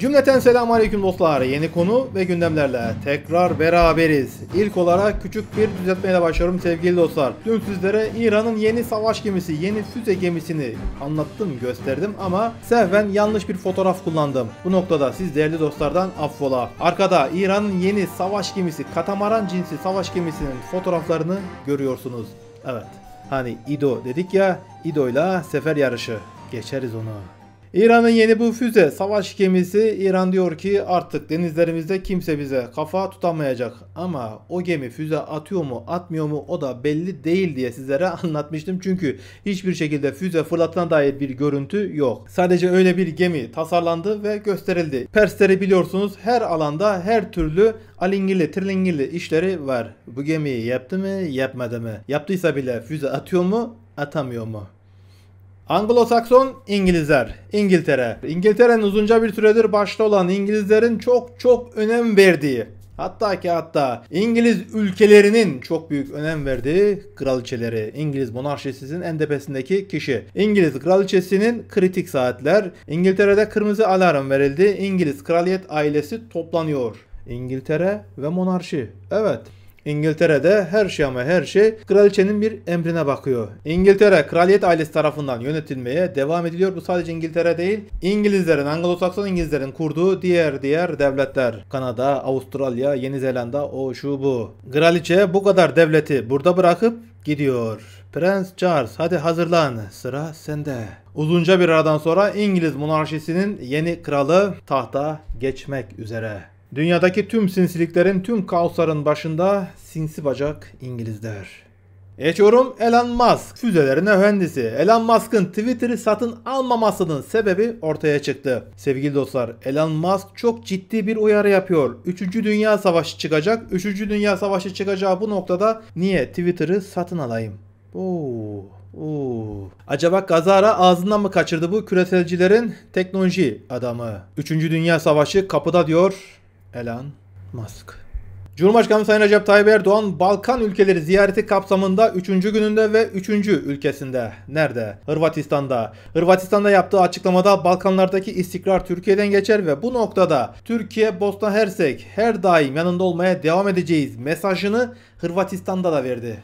Cümleten selamun aleyküm dostlar. Yeni konu ve gündemlerle tekrar beraberiz. İlk olarak küçük bir düzeltmeyle başlıyorum sevgili dostlar. Dün sizlere İran'ın yeni savaş gemisi, yeni füze gemisini anlattım, gösterdim ama sevven yanlış bir fotoğraf kullandım. Bu noktada siz değerli dostlardan affola. Arkada İran'ın yeni savaş gemisi, katamaran cinsi savaş gemisinin fotoğraflarını görüyorsunuz. Evet. Hani İdo dedik ya, İdo sefer yarışı. Geçeriz onu. İran'ın yeni bu füze savaş gemisi İran diyor ki artık denizlerimizde kimse bize kafa tutamayacak. Ama o gemi füze atıyor mu atmıyor mu o da belli değil diye sizlere anlatmıştım. Çünkü hiçbir şekilde füze fırlatına dair bir görüntü yok. Sadece öyle bir gemi tasarlandı ve gösterildi. Persleri biliyorsunuz her alanda her türlü alingili trilingili işleri var. Bu gemiyi yaptı mı yapmadı mı? Yaptıysa bile füze atıyor mu atamıyor mu? Anglo-Sakson İngilizler, İngiltere. İngiltere'nin uzunca bir süredir başta olan İngilizlerin çok çok önem verdiği Hatta ki hatta İngiliz ülkelerinin çok büyük önem verdiği kraliçeleri. İngiliz monarşisinin en tepesindeki kişi. İngiliz kraliçesinin kritik saatler. İngiltere'de kırmızı alarm verildi. İngiliz kraliyet ailesi toplanıyor. İngiltere ve monarşi. Evet. İngiltere'de her şey ama her şey kraliçenin bir emrine bakıyor. İngiltere kraliyet ailesi tarafından yönetilmeye devam ediliyor. Bu sadece İngiltere değil. İngilizlerin, Anglo-Sakson İngilizlerin kurduğu diğer diğer devletler. Kanada, Avustralya, Yeni Zelanda o şu bu. Kraliçe bu kadar devleti burada bırakıp gidiyor. Prens Charles hadi hazırlan sıra sende. Uzunca bir aradan sonra İngiliz monarşisinin yeni kralı tahta geçmek üzere. Dünyadaki tüm sinsiliklerin, tüm kaosların başında sinsi bacak İngilizler. Geçiyorum Elon Musk, füzelerin mühendisi. Elon Musk'ın Twitter'ı satın almamasının sebebi ortaya çıktı. Sevgili dostlar, Elon Musk çok ciddi bir uyarı yapıyor. 3. Dünya Savaşı çıkacak. 3. Dünya Savaşı çıkacağı bu noktada niye Twitter'ı satın alayım? Oo. Oo. Acaba Gazara ağzından mı kaçırdı bu küreselcilerin teknoloji adamı? 3. Dünya Savaşı kapıda diyor. Elon Musk. Cumhurbaşkanı Sayın Recep Tayyip Erdoğan Balkan ülkeleri ziyareti kapsamında 3. gününde ve 3. ülkesinde. Nerede? Hırvatistan'da. Hırvatistan'da yaptığı açıklamada Balkanlardaki istikrar Türkiye'den geçer ve bu noktada Türkiye, Bosna Hersek her daim yanında olmaya devam edeceğiz mesajını Hırvatistan'da da verdi.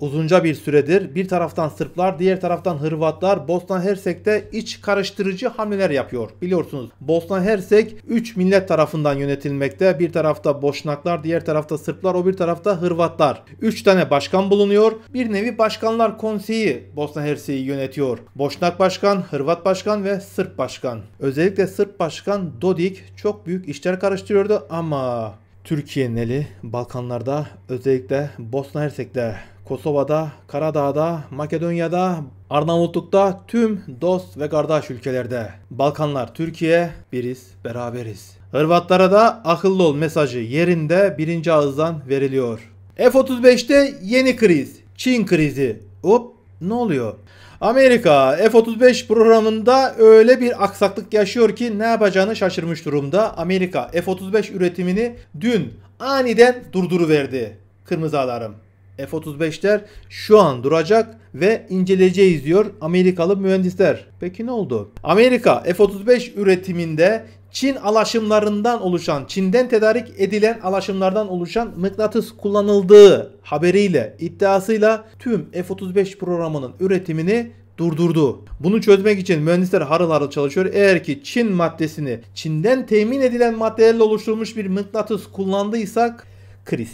Uzunca bir süredir bir taraftan Sırplar, diğer taraftan Hırvatlar Bosna Hersek'te iç karıştırıcı hamleler yapıyor. Biliyorsunuz Bosna Hersek 3 millet tarafından yönetilmekte. Bir tarafta Boşnaklar, diğer tarafta Sırplar, o bir tarafta Hırvatlar. 3 tane başkan bulunuyor. Bir nevi Başkanlar Konseyi Bosna Hersek'i yönetiyor. Boşnak Başkan, Hırvat Başkan ve Sırp Başkan. Özellikle Sırp Başkan Dodik çok büyük işler karıştırıyordu ama Türkiye'nin eli Balkanlarda özellikle Bosna Hersek'te, Kosova'da, Karadağ'da, Makedonya'da, Arnavutluk'ta tüm dost ve kardeş ülkelerde. Balkanlar Türkiye, biriz, beraberiz. Hırvatlara da akıllı ol mesajı yerinde birinci ağızdan veriliyor. F-35'te yeni kriz, Çin krizi. Hop ne oluyor? Amerika F-35 programında öyle bir aksaklık yaşıyor ki ne yapacağını şaşırmış durumda. Amerika F-35 üretimini dün aniden durduruverdi. Kırmızı alarım. F-35'ler şu an duracak ve inceleyeceğiz diyor Amerikalı mühendisler. Peki ne oldu? Amerika F-35 üretiminde Çin alaşımlarından oluşan, Çin'den tedarik edilen alaşımlardan oluşan mıknatıs kullanıldığı haberiyle, iddiasıyla tüm F-35 programının üretimini durdurdu. Bunu çözmek için mühendisler harıl harıl çalışıyor. Eğer ki Çin maddesini Çin'den temin edilen maddelerle oluşturulmuş bir mıknatıs kullandıysak kriz.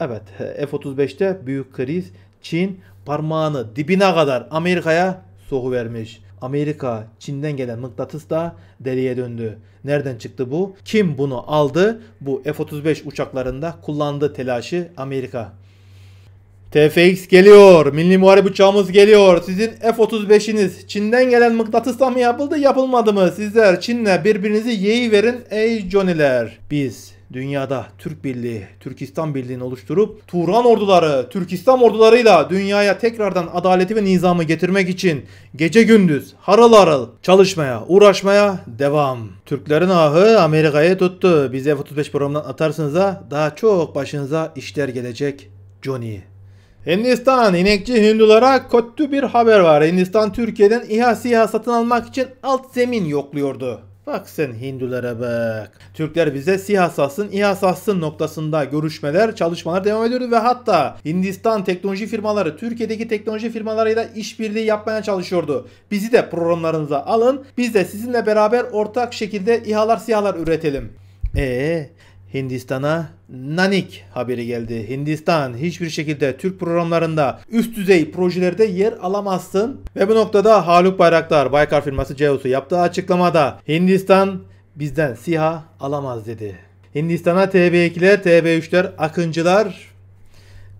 Evet F-35'te büyük kriz. Çin parmağını dibine kadar Amerika'ya soku vermiş. Amerika, Çin'den gelen mıknatıs da deliye döndü. Nereden çıktı bu? Kim bunu aldı? Bu F-35 uçaklarında kullandığı telaşı Amerika. TFX geliyor. Milli Muharip uçağımız geliyor. Sizin F-35'iniz Çin'den gelen mıknatısla mı yapıldı yapılmadı mı? Sizler Çin'le birbirinizi yeyi verin ey Johnny'ler. Biz dünyada Türk Birliği, Türkistan Birliği'ni oluşturup Turan orduları, Türkistan ordularıyla dünyaya tekrardan adaleti ve nizamı getirmek için gece gündüz harıl harıl çalışmaya, uğraşmaya devam. Türklerin ahı Amerika'ya tuttu. Bize F-35 programından atarsınız da daha çok başınıza işler gelecek Johnny. Hindistan inekçi Hindulara kötü bir haber var. Hindistan Türkiye'den İHA SİHA satın almak için alt zemin yokluyordu. Bak sen Hindulara bak. Türkler bize siyah satsın, İHA satsın noktasında görüşmeler, çalışmalar devam ediyordu ve hatta Hindistan teknoloji firmaları Türkiye'deki teknoloji firmalarıyla işbirliği yapmaya çalışıyordu. Bizi de programlarınıza alın, biz de sizinle beraber ortak şekilde İHA'lar SİHA'lar üretelim. Eee Hindistan'a nanik haberi geldi. Hindistan hiçbir şekilde Türk programlarında üst düzey projelerde yer alamazsın. Ve bu noktada Haluk Bayraktar Baykar firması CEO'su yaptığı açıklamada Hindistan bizden SİHA alamaz dedi. Hindistan'a TB2'ler, TB3'ler, Akıncılar,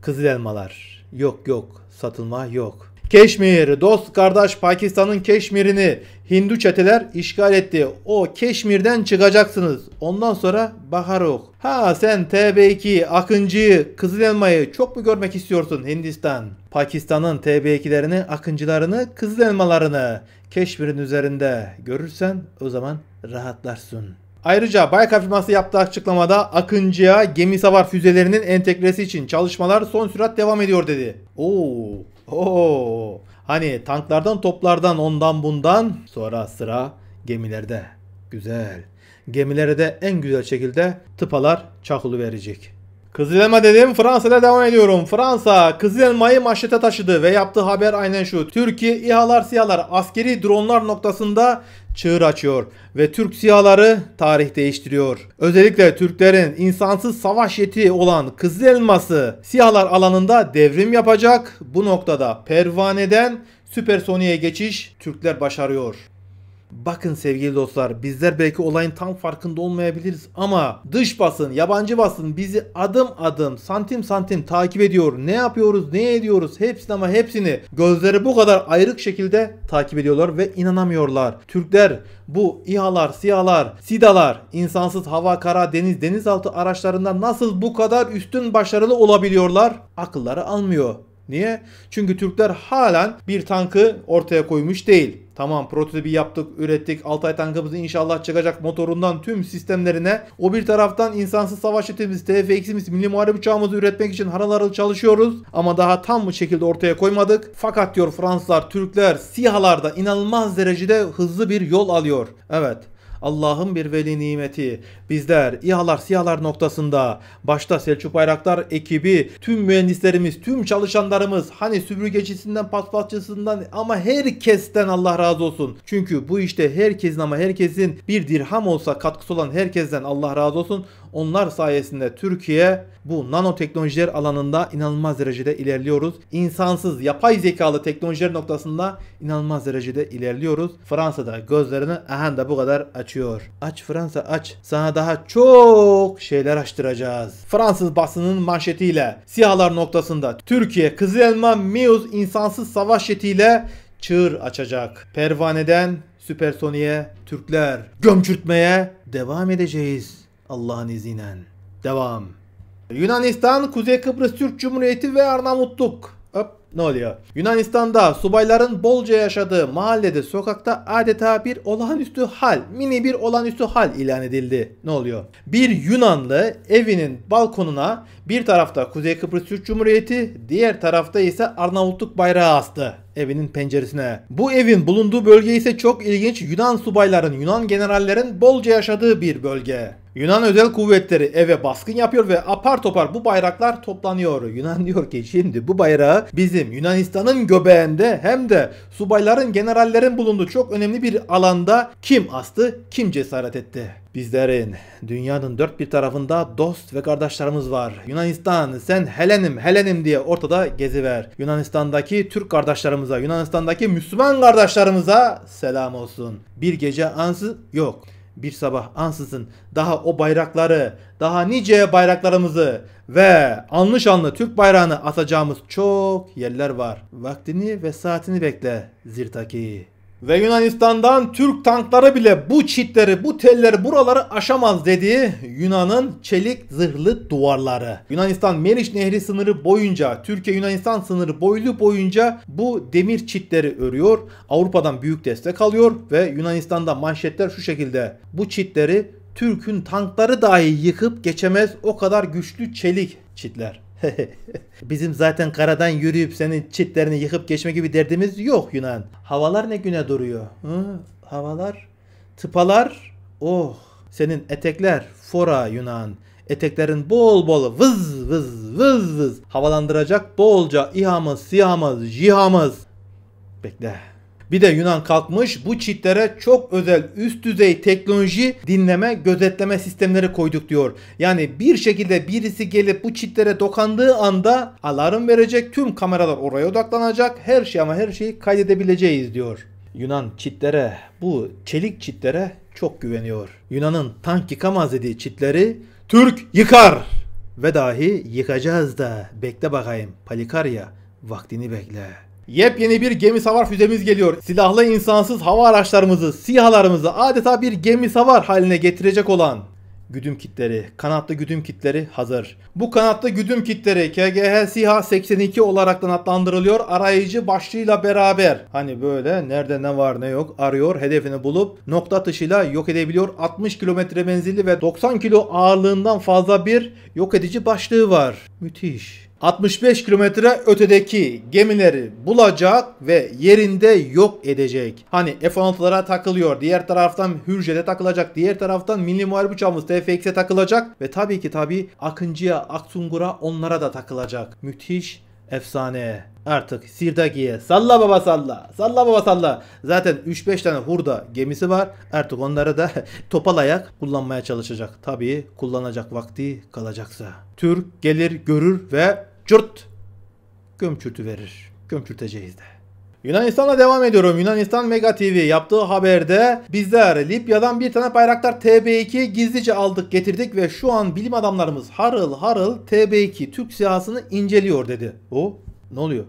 Kızıl Elmalar. Yok yok satılma yok. Keşmiri dost kardeş Pakistan'ın Keşmir'ini Hindu çeteler işgal etti. O Keşmir'den çıkacaksınız. Ondan sonra Baharuk. Ha sen TB2, Akıncı'yı, Kızıl Elma'yı çok mu görmek istiyorsun Hindistan? Pakistan'ın TB2'lerini, Akıncılarını, Kızıl Elmalarını Keşmir'in üzerinde görürsen o zaman rahatlarsın. Ayrıca Baykar firması yaptığı açıklamada Akıncı'ya gemi savar füzelerinin entegresi için çalışmalar son sürat devam ediyor dedi. Oo, Oo. Hani tanklardan toplardan ondan bundan sonra sıra gemilerde. Güzel. Gemilere de en güzel şekilde tıpalar çakılı verecek. Kızılelma dedim Fransa'da devam ediyorum. Fransa Kızılelma'yı manşete taşıdı ve yaptığı haber aynen şu. Türkiye İHA'lar SİHA'lar askeri dronlar noktasında çığır açıyor ve Türk siyaları tarih değiştiriyor. Özellikle Türklerin insansız savaş yeti olan Kızıl Elması siyahlar alanında devrim yapacak. Bu noktada pervaneden süpersoniye geçiş Türkler başarıyor. Bakın sevgili dostlar bizler belki olayın tam farkında olmayabiliriz ama dış basın, yabancı basın bizi adım adım, santim santim takip ediyor. Ne yapıyoruz, ne ediyoruz hepsini ama hepsini gözleri bu kadar ayrık şekilde takip ediyorlar ve inanamıyorlar. Türkler bu İHA'lar, SİHA'lar, SİDA'lar, insansız hava, kara, deniz, denizaltı araçlarında nasıl bu kadar üstün başarılı olabiliyorlar? Akılları almıyor. Niye? Çünkü Türkler halen bir tankı ortaya koymuş değil. Tamam prototipi yaptık, ürettik. Altay tankımızın inşallah çıkacak motorundan tüm sistemlerine. O bir taraftan insansız savaş jetimiz, tf milli muharip uçağımızı üretmek için harıl harıl çalışıyoruz. Ama daha tam bu şekilde ortaya koymadık. Fakat diyor Fransızlar, Türkler, SİHA'larda inanılmaz derecede hızlı bir yol alıyor. Evet Allah'ın bir veli nimeti bizler İHA'lar SİHA'lar noktasında başta Selçuk Bayraktar ekibi tüm mühendislerimiz tüm çalışanlarımız hani süpürgecisinden paspasçısından ama herkesten Allah razı olsun. Çünkü bu işte herkesin ama herkesin bir dirham olsa katkısı olan herkesten Allah razı olsun. Onlar sayesinde Türkiye bu nanoteknolojiler alanında inanılmaz derecede ilerliyoruz. İnsansız, yapay zekalı teknolojiler noktasında inanılmaz derecede ilerliyoruz. Fransa'da gözlerini ahan de bu kadar açıyor. Aç Fransa aç. Sana daha çok şeyler açtıracağız. Fransız basının manşetiyle siyahlar noktasında Türkiye Kızıl Elma Meus insansız savaş jetiyle çığır açacak. Pervaneden Süpersoni'ye Türkler gömçürtmeye devam edeceğiz. Allah'ın izniyle. Devam. Yunanistan, Kuzey Kıbrıs Türk Cumhuriyeti ve Arnavutluk. Hop ne oluyor? Yunanistan'da subayların bolca yaşadığı mahallede sokakta adeta bir olağanüstü hal, mini bir olağanüstü hal ilan edildi. Ne oluyor? Bir Yunanlı evinin balkonuna bir tarafta Kuzey Kıbrıs Türk Cumhuriyeti, diğer tarafta ise Arnavutluk bayrağı astı evinin penceresine. Bu evin bulunduğu bölge ise çok ilginç Yunan subayların, Yunan generallerin bolca yaşadığı bir bölge. Yunan özel kuvvetleri eve baskın yapıyor ve apar topar bu bayraklar toplanıyor. Yunan diyor ki şimdi bu bayrağı bizim Efendim Yunanistan'ın göbeğinde hem de subayların generallerin bulunduğu çok önemli bir alanda kim astı kim cesaret etti? Bizlerin dünyanın dört bir tarafında dost ve kardeşlerimiz var. Yunanistan sen Helenim Helenim diye ortada geziver. Yunanistan'daki Türk kardeşlerimize, Yunanistan'daki Müslüman kardeşlerimize selam olsun. Bir gece ansız yok bir sabah ansızın daha o bayrakları, daha nice bayraklarımızı ve anlı şanlı Türk bayrağını asacağımız çok yerler var. Vaktini ve saatini bekle Zirtaki ve Yunanistan'dan Türk tankları bile bu çitleri, bu telleri, buraları aşamaz dediği Yunan'ın çelik zırhlı duvarları. Yunanistan Meriç Nehri sınırı boyunca, Türkiye-Yunanistan sınırı boylu boyunca bu demir çitleri örüyor. Avrupa'dan büyük destek alıyor ve Yunanistan'da manşetler şu şekilde. Bu çitleri Türk'ün tankları dahi yıkıp geçemez o kadar güçlü çelik çitler. Bizim zaten karadan yürüyüp senin çitlerini yıkıp geçme gibi derdimiz yok Yunan. Havalar ne güne duruyor? Hı, havalar, tıpalar, oh. Senin etekler fora Yunan. Eteklerin bol bol vız vız vız vız havalandıracak bolca ihamız, sihamız, jihamız. Bekle. Bir de Yunan kalkmış bu çitlere çok özel üst düzey teknoloji dinleme gözetleme sistemleri koyduk diyor. Yani bir şekilde birisi gelip bu çitlere dokandığı anda alarm verecek tüm kameralar oraya odaklanacak her şey ama her şeyi kaydedebileceğiz diyor. Yunan çitlere bu çelik çitlere çok güveniyor. Yunan'ın tank yıkamaz dediği çitleri Türk yıkar ve dahi yıkacağız da bekle bakayım Palikarya vaktini bekle. Yepyeni bir gemi savar füzemiz geliyor. Silahlı insansız hava araçlarımızı, sihalarımızı adeta bir gemi savar haline getirecek olan güdüm kitleri, kanatlı güdüm kitleri hazır. Bu kanatlı güdüm kitleri KGH SİHA 82 olarak adlandırılıyor. Arayıcı başlığıyla beraber hani böyle nerede ne var ne yok arıyor hedefini bulup nokta atışıyla yok edebiliyor. 60 kilometre menzilli ve 90 kilo ağırlığından fazla bir yok edici başlığı var. Müthiş. 65 kilometre ötedeki gemileri bulacak ve yerinde yok edecek. Hani F-16'lara takılıyor, diğer taraftan Hürjet'e takılacak, diğer taraftan Milli Muharip Uçağımız TFX'e takılacak ve tabii ki tabii Akıncı'ya, Aksungur'a onlara da takılacak. Müthiş, efsane artık Sirdaki'ye salla baba salla. Salla baba salla. Zaten 3-5 tane hurda gemisi var. Artık onları da topal ayak kullanmaya çalışacak. Tabii kullanacak vakti kalacaksa. Türk gelir görür ve cırt gömçürtü verir. Gömçürteceğiz de. Yunanistan'la devam ediyorum. Yunanistan Mega TV yaptığı haberde bizler Libya'dan bir tane Bayraktar TB2 gizlice aldık getirdik ve şu an bilim adamlarımız harıl harıl TB2 Türk siyasını inceliyor dedi. O ne oluyor?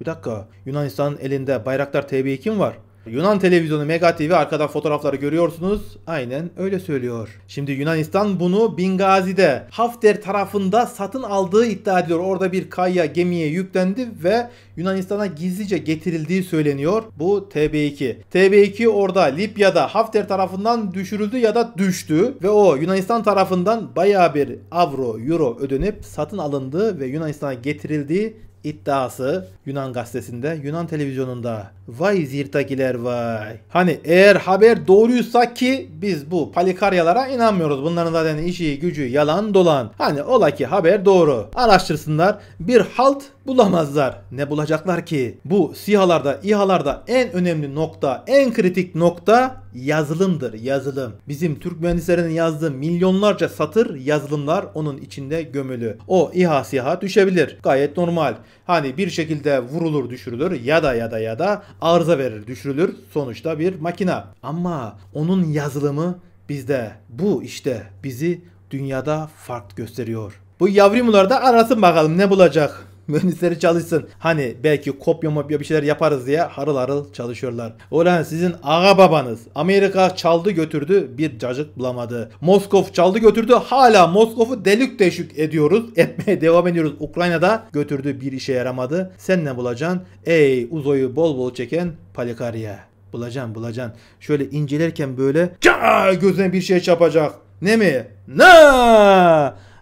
Bir dakika. Yunanistan'ın elinde Bayraktar TB kim var? Yunan televizyonu Mega TV arkadan fotoğrafları görüyorsunuz. Aynen öyle söylüyor. Şimdi Yunanistan bunu Bingazi'de Hafter tarafında satın aldığı iddia ediyor. Orada bir kaya gemiye yüklendi ve Yunanistan'a gizlice getirildiği söyleniyor. Bu TB2. TB2 orada Libya'da Hafter tarafından düşürüldü ya da düştü ve o Yunanistan tarafından baya bir avro, euro ödenip satın alındı ve Yunanistan'a getirildiği iddiası Yunan gazetesinde, Yunan televizyonunda. Vay zirtakiler vay. Hani eğer haber doğruysa ki biz bu palikaryalara inanmıyoruz. Bunların zaten işi gücü yalan dolan. Hani ola ki haber doğru. Araştırsınlar bir halt bulamazlar. Ne bulacaklar ki? Bu sihalarda, ihalarda en önemli nokta, en kritik nokta yazılımdır yazılım. Bizim Türk mühendislerinin yazdığı milyonlarca satır yazılımlar onun içinde gömülü. O İHA SİHA düşebilir. Gayet normal. Hani bir şekilde vurulur düşürülür ya da ya da ya da arıza verir düşürülür. Sonuçta bir makina. Ama onun yazılımı bizde. Bu işte bizi dünyada fark gösteriyor. Bu yavrimular da arasın bakalım ne bulacak. mühendisleri çalışsın. Hani belki kopya mopya bir şeyler yaparız diye harıl harıl çalışıyorlar. Ulan sizin aga babanız Amerika çaldı götürdü bir cacık bulamadı. Moskov çaldı götürdü hala Moskov'u delik deşük ediyoruz. Etmeye devam ediyoruz. Ukrayna'da götürdü bir işe yaramadı. Sen ne bulacaksın? Ey uzoyu bol bol çeken Palikariya. Bulacaksın bulacaksın. Şöyle incelerken böyle gözüne bir şey çapacak. Ne mi? Ne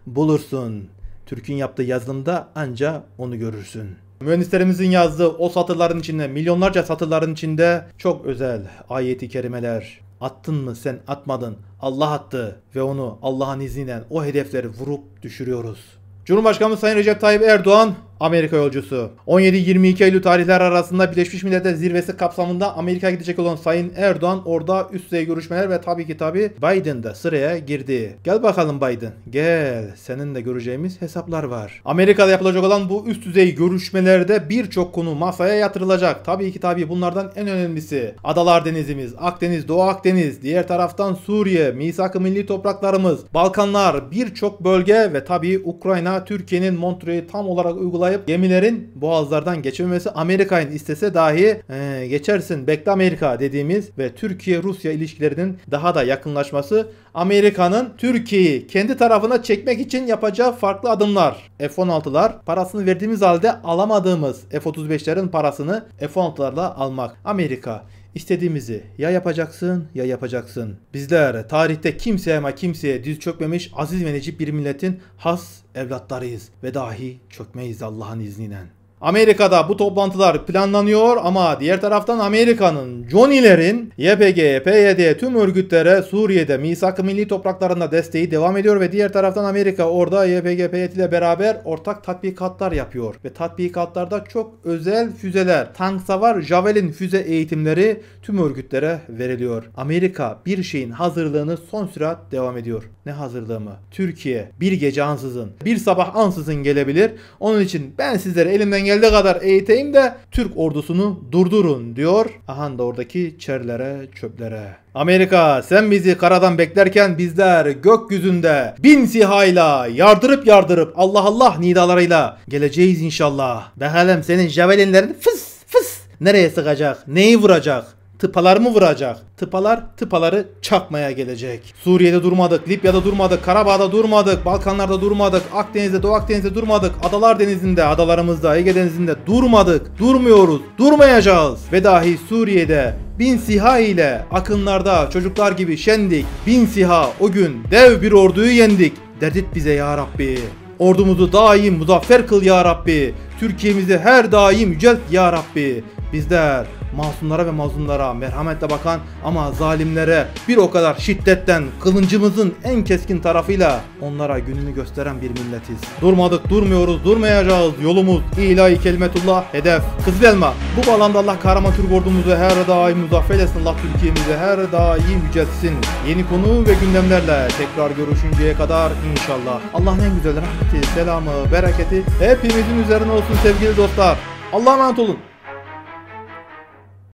Bulursun. Türk'ün yaptığı yazılımda anca onu görürsün. Mühendislerimizin yazdığı o satırların içinde, milyonlarca satırların içinde çok özel ayeti kerimeler. Attın mı sen atmadın, Allah attı ve onu Allah'ın izniyle o hedefleri vurup düşürüyoruz. Cumhurbaşkanımız Sayın Recep Tayyip Erdoğan Amerika yolcusu. 17-22 Eylül tarihler arasında Birleşmiş Milletler zirvesi kapsamında Amerika'ya gidecek olan Sayın Erdoğan orada üst düzey görüşmeler ve tabii ki tabii Biden de sıraya girdi. Gel bakalım Biden. Gel. Senin de göreceğimiz hesaplar var. Amerika'da yapılacak olan bu üst düzey görüşmelerde birçok konu masaya yatırılacak. Tabii ki tabii bunlardan en önemlisi Adalar Denizimiz, Akdeniz, Doğu Akdeniz, diğer taraftan Suriye, misak-ı milli topraklarımız, Balkanlar, birçok bölge ve tabii Ukrayna Türkiye'nin Montreux'u tam olarak uygulayacak yasaklayıp gemilerin boğazlardan geçememesi Amerika'nın istese dahi e, geçersin bekle Amerika dediğimiz ve Türkiye-Rusya ilişkilerinin daha da yakınlaşması Amerika'nın Türkiye'yi kendi tarafına çekmek için yapacağı farklı adımlar. F-16'lar parasını verdiğimiz halde alamadığımız F-35'lerin parasını F-16'larla almak. Amerika İstediğimizi ya yapacaksın ya yapacaksın. Bizler tarihte kimseye ama kimseye diz çökmemiş aziz ve necip bir milletin has evlatlarıyız ve dahi çökmeyiz Allah'ın izniyle. Amerika'da bu toplantılar planlanıyor ama diğer taraftan Amerika'nın Johnny'lerin YPG, PYD tüm örgütlere Suriye'de misak milli topraklarında desteği devam ediyor ve diğer taraftan Amerika orada YPG, PYD ile beraber ortak tatbikatlar yapıyor. Ve tatbikatlarda çok özel füzeler, tank savar, javelin füze eğitimleri tüm örgütlere veriliyor. Amerika bir şeyin hazırlığını son sürat devam ediyor. Ne hazırlığı mı? Türkiye bir gece ansızın, bir sabah ansızın gelebilir. Onun için ben sizlere elimden geldiği kadar eğiteyim de Türk ordusunu durdurun diyor. Ahan da oradaki çerlere çöplere. Amerika sen bizi karadan beklerken bizler gökyüzünde bin sihayla yardırıp yardırıp Allah Allah nidalarıyla geleceğiz inşallah. Behalem senin javelinlerin fıs fıs nereye sıkacak neyi vuracak Tıpalar mı vuracak? Tıpalar tıpaları çakmaya gelecek. Suriye'de durmadık, Libya'da durmadık, Karabağ'da durmadık, Balkanlar'da durmadık, Akdeniz'de, Doğu Akdeniz'de durmadık, Adalar Denizi'nde, adalarımızda, Ege Denizi'nde durmadık, durmuyoruz, durmayacağız. Ve dahi Suriye'de Bin Siha ile akınlarda çocuklar gibi şendik. Bin Siha o gün dev bir orduyu yendik. Derdet bize ya Rabbi. Ordumuzu daim muzaffer kıl ya Rabbi. Türkiye'mizi her daim yücelt ya Rabbi. Bizler masumlara ve mazlumlara merhametle bakan ama zalimlere bir o kadar şiddetten kılıncımızın en keskin tarafıyla onlara gününü gösteren bir milletiz. Durmadık durmuyoruz durmayacağız yolumuz ilahi kelimetullah hedef. Kızıl elma bu bağlamda Allah kahraman Türk ordumuzu her daim muzaffer etsin Allah Türkiye'mizi her daim yüceltsin. Yeni konu ve gündemlerle tekrar görüşünceye kadar inşallah. Allah'ın en güzel rahmeti, selamı, bereketi hepimizin üzerine olsun sevgili dostlar. Allah'a emanet olun.